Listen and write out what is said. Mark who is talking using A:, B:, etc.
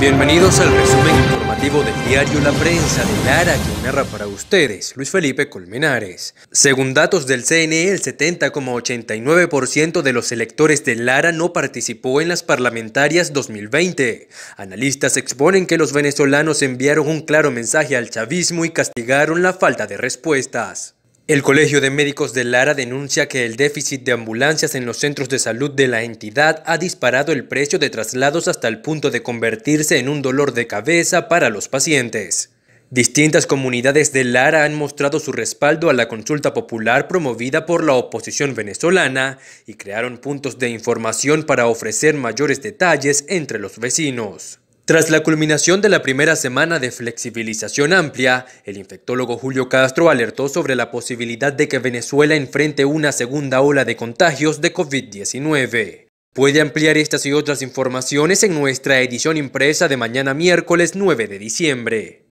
A: Bienvenidos al resumen informativo del diario La Prensa de Lara quien narra para ustedes Luis Felipe Colmenares. Según datos del CNE, el 70,89% de los electores de Lara no participó en las parlamentarias 2020. Analistas exponen que los venezolanos enviaron un claro mensaje al chavismo y castigaron la falta de respuestas. El Colegio de Médicos de Lara denuncia que el déficit de ambulancias en los centros de salud de la entidad ha disparado el precio de traslados hasta el punto de convertirse en un dolor de cabeza para los pacientes. Distintas comunidades de Lara han mostrado su respaldo a la consulta popular promovida por la oposición venezolana y crearon puntos de información para ofrecer mayores detalles entre los vecinos. Tras la culminación de la primera semana de flexibilización amplia, el infectólogo Julio Castro alertó sobre la posibilidad de que Venezuela enfrente una segunda ola de contagios de COVID-19. Puede ampliar estas y otras informaciones en nuestra edición impresa de mañana miércoles 9 de diciembre.